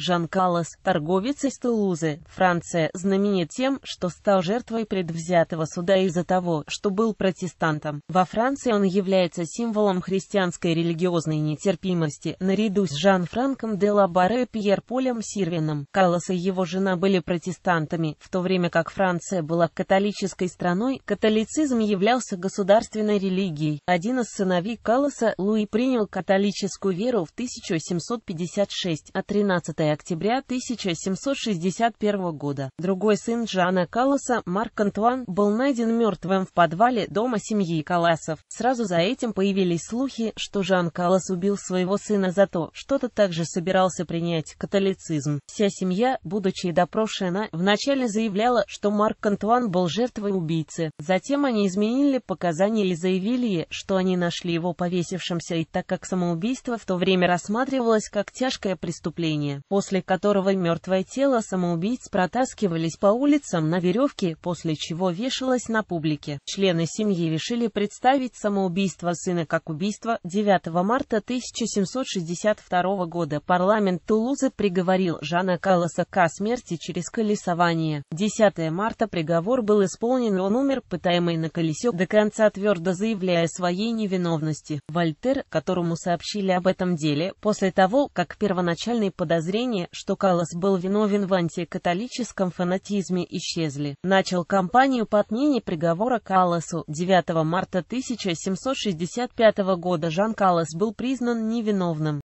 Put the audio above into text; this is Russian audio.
Жан Каллас, торговец из Тулузы, Франция, знаменит тем, что стал жертвой предвзятого суда из-за того, что был протестантом. Во Франции он является символом христианской религиозной нетерпимости, наряду с Жан-Франком де Лабаре и Пьер Полем Сирвином. Каллас и его жена были протестантами, в то время как Франция была католической страной, католицизм являлся государственной религией. Один из сыновей Калласа, Луи, принял католическую веру в 1756, а 13 октября 1761 года. Другой сын Жана Калоса Марк Антуан, был найден мертвым в подвале дома семьи Калласов. Сразу за этим появились слухи, что Жан Калос убил своего сына за то, что тот также собирался принять католицизм. Вся семья, будучи допрошена, вначале заявляла, что Марк Антуан был жертвой убийцы. Затем они изменили показания и заявили, что они нашли его повесившимся и так как самоубийство в то время рассматривалось как тяжкое преступление после которого мертвое тело самоубийц протаскивались по улицам на веревке, после чего вешалось на публике. Члены семьи решили представить самоубийство сына как убийство. 9 марта 1762 года парламент Тулузы приговорил Жана Калласа к смерти через колесование. 10 марта приговор был исполнен, он умер, пытаемый на колесе, до конца твердо заявляя своей невиновности. Вольтер, которому сообщили об этом деле, после того, как первоначальные подозрения подозрения, что Калас был виновен в антикатолическом фанатизме, исчезли. Начал кампанию по отмене приговора Калласу 9 марта 1765 года Жан Калас был признан невиновным.